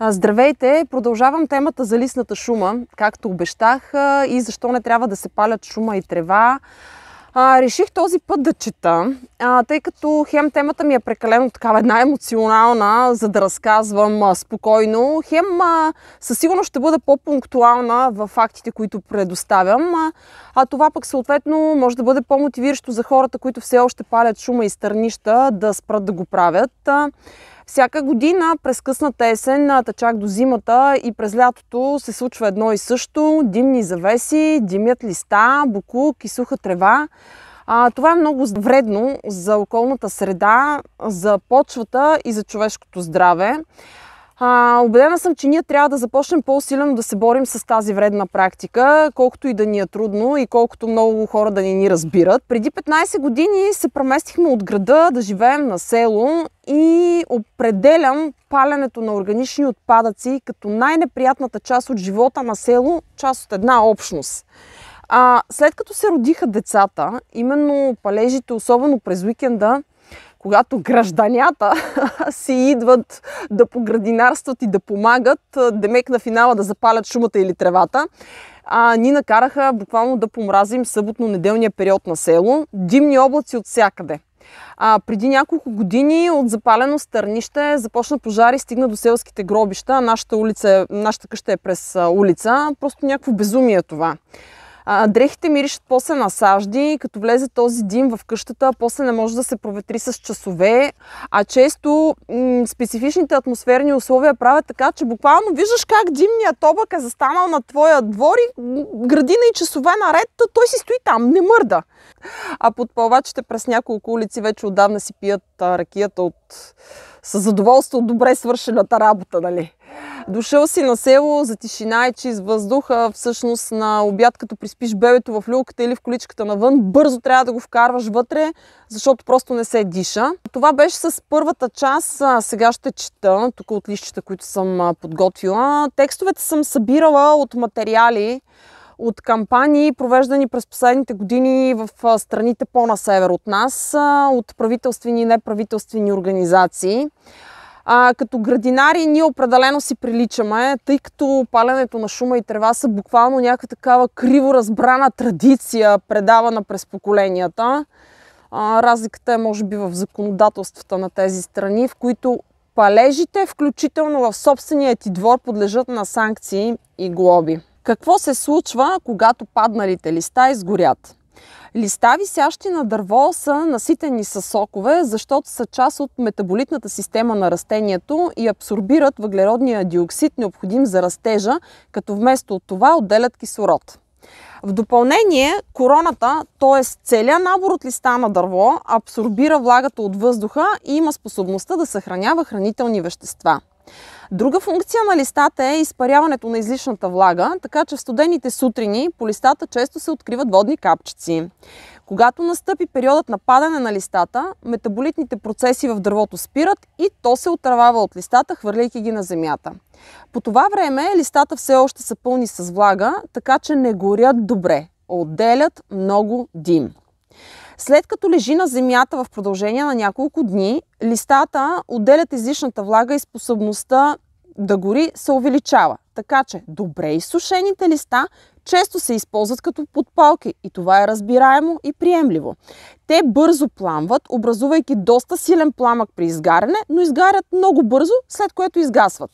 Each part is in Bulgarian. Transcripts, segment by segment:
Здравейте! Продължавам темата за листната шума, както обещах и защо не трябва да се палят шума и трева. реших този път да чета, тъй като хем темата ми е прекалено такава една емоционална, за да разказвам спокойно. Хем със сигурност ще бъда по-пунктуална в фактите, които предоставям, а, това пък съответно може да бъде по-мотивиращо за хората, които все още палят шума и стърнища, да спрат да го правят. Всяка година през късната есен, тъчак до зимата и през лятото се случва едно и също. Димни завеси, димят листа, букук и суха трева. А, това е много вредно за околната среда, за почвата и за човешкото здраве. А, убедена съм, че ние трябва да започнем по-силено да се борим с тази вредна практика, колкото и да ни е трудно и колкото много хора да ни ни разбират. Преди 15 години се преместихме от града да живеем на село и определям палянето на органични отпадъци като най-неприятната част от живота на село, част от една общност. А, след като се родиха децата, именно палежите, особено през уикенда, когато гражданята си идват да поградинарстват и да помагат, демек на финала да запалят шумата или тревата, а, ни накараха буквално да помразим съботно-неделния период на село. Димни облаци от всякъде. А, преди няколко години от запалено стърнище започна пожар и стигна до селските гробища. Нашата, улица, е, нашата къща е през улица. Просто някакво безумие е това дрехите миришат после на сажди, като влезе този дим в къщата, после не може да се проветри с часове, а често м- специфичните атмосферни условия правят така, че буквално виждаш как димният обък е застанал на твоя двор и градина и часове наред, то той си стои там, не мърда. А пълвачите през няколко улици вече отдавна си пият ракията от... с задоволство от добре свършената работа, нали? Дошъл си на село за тишина и чист въздух, а всъщност на обяд, като приспиш бебето в люлката или в количката навън, бързо трябва да го вкарваш вътре, защото просто не се диша. Това беше с първата част. Сега ще чета, тук от лищата, които съм подготвила. Текстовете съм събирала от материали, от кампании, провеждани през последните години в страните по-на север от нас, от правителствени и неправителствени организации. А, като градинари ние определено си приличаме, тъй като паленето на шума и трева са буквално някаква такава криво разбрана традиция, предавана през поколенията. А, разликата е може би в законодателствата на тези страни, в които палежите, включително в собствения ти двор, подлежат на санкции и глоби. Какво се случва, когато падналите листа изгорят? Листа, висящи на дърво, са наситени с сокове, защото са част от метаболитната система на растението и абсорбират въглеродния диоксид, необходим за растежа, като вместо от това отделят кислород. В допълнение, короната, т.е. целият набор от листа на дърво, абсорбира влагата от въздуха и има способността да съхранява хранителни вещества. Друга функция на листата е изпаряването на излишната влага, така че в студените сутрини по листата често се откриват водни капчици. Когато настъпи периодът на падане на листата, метаболитните процеси в дървото спират и то се отравява от листата, хвърляйки ги на земята. По това време листата все още са пълни с влага, така че не горят добре, отделят много дим. След като лежи на земята в продължение на няколко дни, листата отделят излишната влага и способността да гори се увеличава. Така че добре изсушените листа често се използват като подпалки и това е разбираемо и приемливо. Те бързо пламват, образувайки доста силен пламък при изгаряне, но изгарят много бързо, след което изгасват.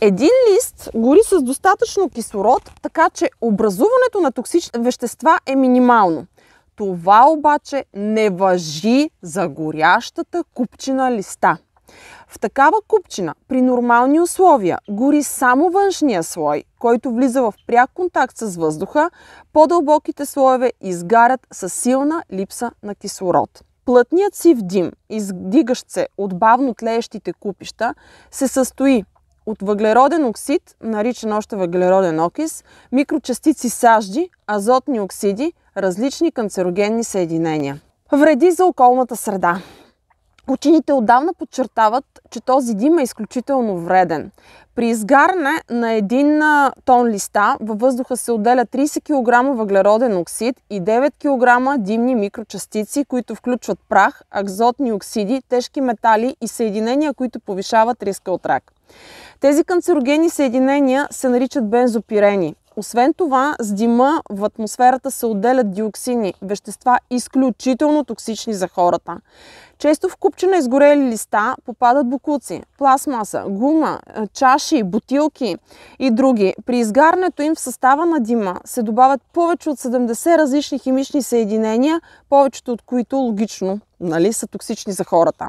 Един лист гори с достатъчно кислород, така че образуването на токсични вещества е минимално. Това обаче не въжи за горящата купчина листа. В такава купчина при нормални условия гори само външния слой, който влиза в пряк контакт с въздуха, по-дълбоките слоеве изгарят с силна липса на кислород. Плътният сив дим, издигащ се от бавно тлеещите купища, се състои от въглероден оксид, наричан още въглероден окис, микрочастици сажди, азотни оксиди, различни канцерогенни съединения. Вреди за околната среда. Учените отдавна подчертават, че този дим е изключително вреден. При изгарне на един тон листа във въздуха се отделя 30 кг въглероден оксид и 9 кг димни микрочастици, които включват прах, азотни оксиди, тежки метали и съединения, които повишават риска от рак. Тези канцерогени съединения се наричат бензопирени освен това, с дима в атмосферата се отделят диоксини, вещества изключително токсични за хората. Често в купче на изгорели листа попадат букуци, пластмаса, гума, е, чаши, бутилки и други. При изгарнето им в състава на дима се добавят повече от 70 различни химични съединения, повечето от които логично нали, са токсични за хората.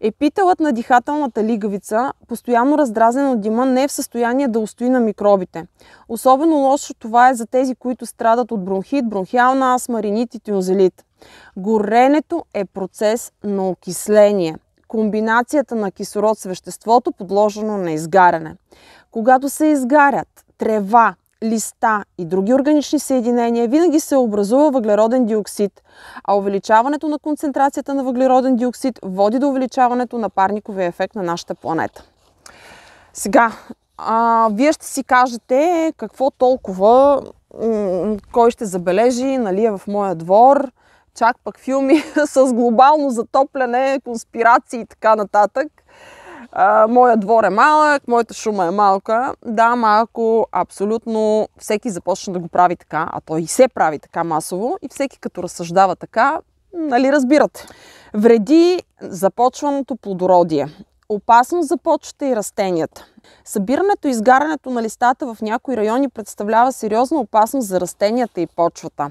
Епителът на дихателната лигавица, постоянно раздразен от дима, не е в състояние да устои на микробите. Особено лошо това е за тези, които страдат от бронхит, бронхиална астма, ринит и тюнзелит. Горенето е процес на окисление – комбинацията на кислород с веществото, подложено на изгаряне. Когато се изгарят трева, листа и други органични съединения, винаги се е образува въглероден диоксид, а увеличаването на концентрацията на въглероден диоксид води до увеличаването на парниковия ефект на нашата планета. Сега, а, вие ще си кажете какво толкова кой ще забележи, нали е в моя двор, чак пък филми с глобално затопляне, конспирации и така нататък а, моя двор е малък, моята шума е малка. Да, малко, абсолютно всеки започна да го прави така, а той и се прави така масово, и всеки като разсъждава така, нали разбирате. Вреди започваното плодородие. Опасност за почвата и растенията. Събирането и изгарянето на листата в някои райони представлява сериозна опасност за растенията и почвата.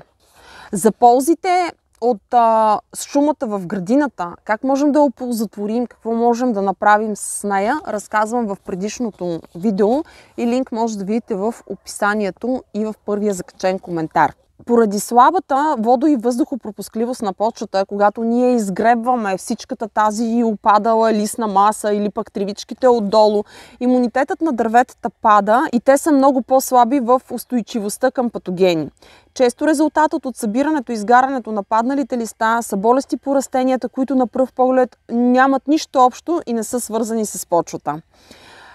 За ползите от а, шумата в градината, как можем да я оползотворим, какво можем да направим с нея, разказвам в предишното видео и линк може да видите в описанието и в първия закачен коментар поради слабата водо- и въздухопропускливост на почвата, когато ние изгребваме всичката тази опадала лисна маса или пък тривичките отдолу, имунитетът на дърветата пада и те са много по-слаби в устойчивостта към патогени. Често резултатът от събирането и изгарянето на падналите листа са болести по растенията, които на пръв поглед нямат нищо общо и не са свързани с почвата.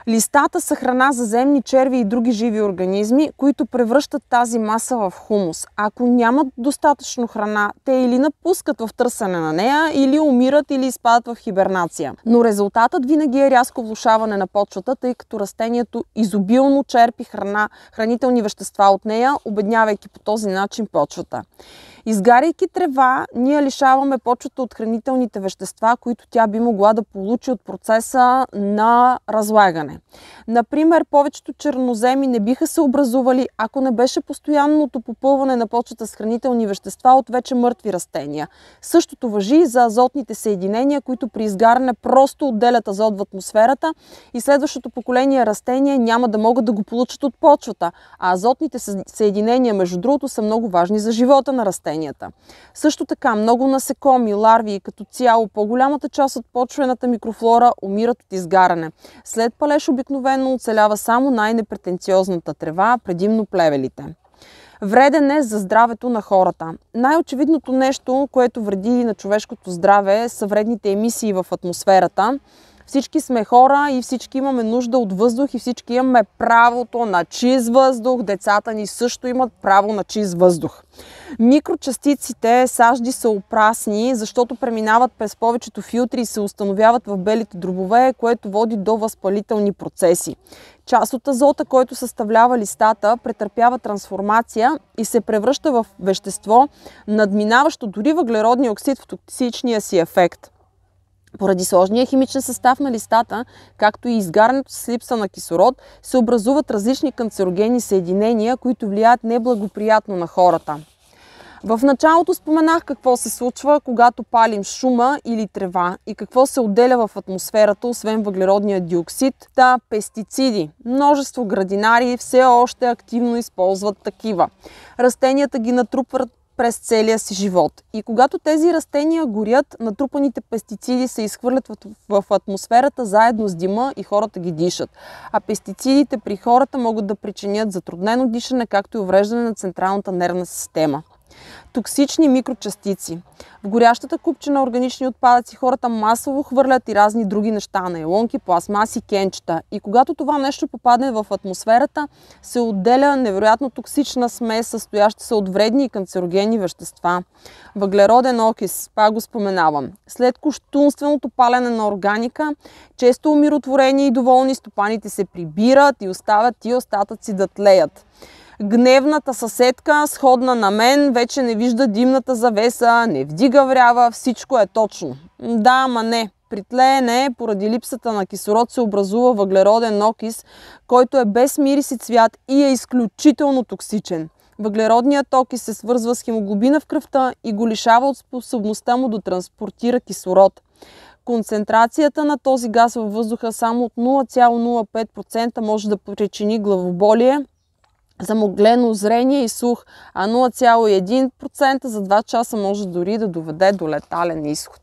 Листата са храна за земни черви и други живи организми, които превръщат тази маса в хумус. Ако нямат достатъчно храна, те или напускат в търсене на нея, или умират, или изпадат в хибернация. Но резултатът винаги е рязко влушаване на почвата, тъй като растението изобилно черпи храна, хранителни вещества от нея, обеднявайки по този начин почвата. Изгаряйки трева, ние лишаваме почвата от хранителните вещества, които тя би могла да получи от процеса на разлагане време. Например, повечето черноземи не биха се образували, ако не беше постоянното попълване на почвата с хранителни вещества от вече мъртви растения. Същото въжи и за азотните съединения, които при изгаряне просто отделят азот в атмосферата и следващото поколение растения няма да могат да го получат от почвата, а азотните съединения, между другото, са много важни за живота на растенията. Също така, много насекоми, ларви и като цяло по-голямата част от почвената микрофлора умират от изгаране. След палеж растеж обикновено оцелява само най-непретенциозната трева, предимно плевелите. Вреден е за здравето на хората. Най-очевидното нещо, което вреди на човешкото здраве, са вредните емисии в атмосферата – всички сме хора и всички имаме нужда от въздух и всички имаме правото на чист въздух. Децата ни също имат право на чист въздух. Микрочастиците сажди са опрасни, защото преминават през повечето филтри и се установяват в белите дробове, което води до възпалителни процеси. Част от азота, който съставлява листата, претърпява трансформация и се превръща в вещество, надминаващо дори въглеродния оксид в токсичния си ефект. Поради сложния химичен състав на листата, както и изгарянето с липса на кислород, се образуват различни канцерогени съединения, които влияят неблагоприятно на хората. В началото споменах какво се случва, когато палим шума или трева и какво се отделя в атмосферата, освен въглеродния диоксид, та пестициди. Множество градинари все още активно използват такива. Растенията ги натрупват през целия си живот. И когато тези растения горят, натрупаните пестициди се изхвърлят в атмосферата заедно с дима и хората ги дишат. А пестицидите при хората могат да причинят затруднено дишане, както и увреждане на централната нервна система. Токсични микрочастици. В горящата купчина органични отпадъци хората масово хвърлят и разни други неща, елонки, пластмаси, кенчета. И когато това нещо попадне в атмосферата, се отделя невероятно токсична смес, състояща се от вредни и канцерогенни вещества. Въглероден окис, пак го споменавам. След кощунственото палене на органика, често умиротворени и доволни стопаните се прибират и оставят и остатъци да тлеят гневната съседка, сходна на мен, вече не вижда димната завеса, не вдига врява, всичко е точно. Да, ама не. При тлеене, е поради липсата на кислород, се образува въглероден окис, който е без мирис и цвят и е изключително токсичен. Въглеродният окис се свързва с хемоглобина в кръвта и го лишава от способността му да транспортира кислород. Концентрацията на този газ във въздуха само от 0,05% може да причини главоболие, замоглено зрение и слух, а 0,1% за 2 часа може дори да доведе до летален изход.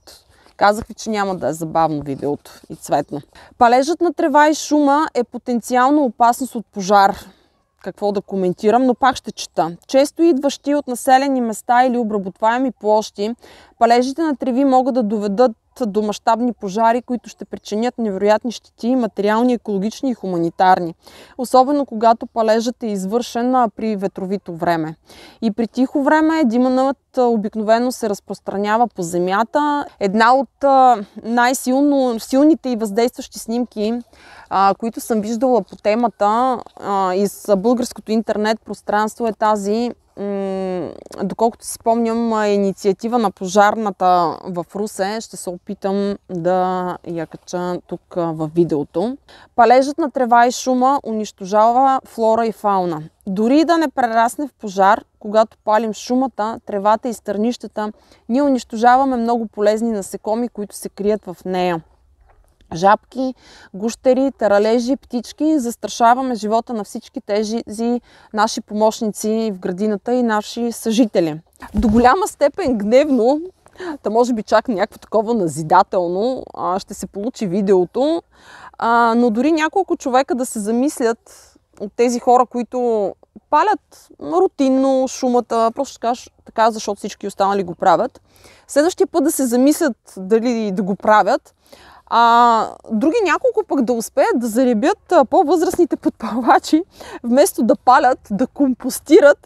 Казах ви, че няма да е забавно видеото и цветно. Палежът на трева и шума е потенциална опасност от пожар. Какво да коментирам, но пак ще чета. Често идващи от населени места или обработваеми площи, палежите на треви могат да доведат до мащабни пожари, които ще причинят невероятни щети, материални, екологични и хуманитарни. Особено когато палежът е извършен при ветровито време. И при тихо време диманът обикновено се разпространява по земята. Една от най-силните и въздействащи снимки, които съм виждала по темата из българското интернет пространство е тази доколкото си спомням, инициатива на пожарната в Русе, ще се опитам да я кача тук в видеото. Палежът на трева и шума унищожава флора и фауна. Дори да не прерасне в пожар, когато палим шумата, тревата и стърнищата, ние унищожаваме много полезни насекоми, които се крият в нея жабки, гущери, таралежи, птички. Застрашаваме живота на всички тези наши помощници в градината и наши съжители. До голяма степен гневно, та може би чак някакво такова назидателно, ще се получи видеото, но дори няколко човека да се замислят от тези хора, които палят рутинно шумата, просто ще кажа така, защото всички останали го правят. Следващия път да се замислят дали да го правят, а, други няколко пък да успеят да заребят по-възрастните подпалвачи, вместо да палят, да компостират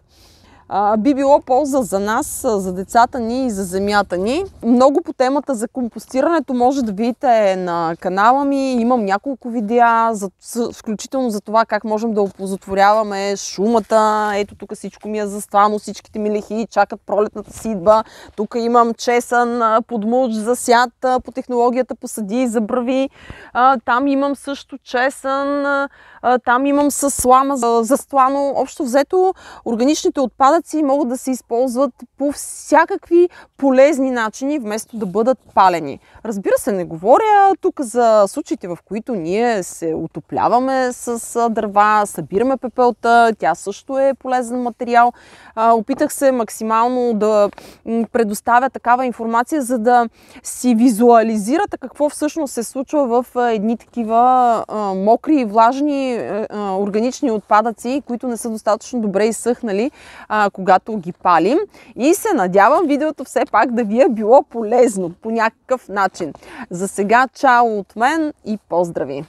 би било полза за нас, за децата ни и за земята ни. Много по темата за компостирането може да видите на канала ми. Имам няколко видеа, включително за това как можем да опозотворяваме шумата. Ето тук всичко ми е заствано, всичките ми лехи чакат пролетната сидба. Тук имам чесън, за сят, по технологията посади и забрави. Там имам също чесън, там имам с слама за, за слано. Общо взето, органичните отпадъци могат да се използват по всякакви полезни начини, вместо да бъдат палени. Разбира се, не говоря тук за случаите, в които ние се отопляваме с дърва, събираме пепелта, тя също е полезен материал. Опитах се максимално да предоставя такава информация, за да си визуализирате какво всъщност се случва в едни такива мокри и влажни е, органични отпадъци, които не са достатъчно добре изсъхнали, когато ги палим. И се надявам видеото все пак да ви е било полезно по някакъв начин. За сега чао от мен и поздрави!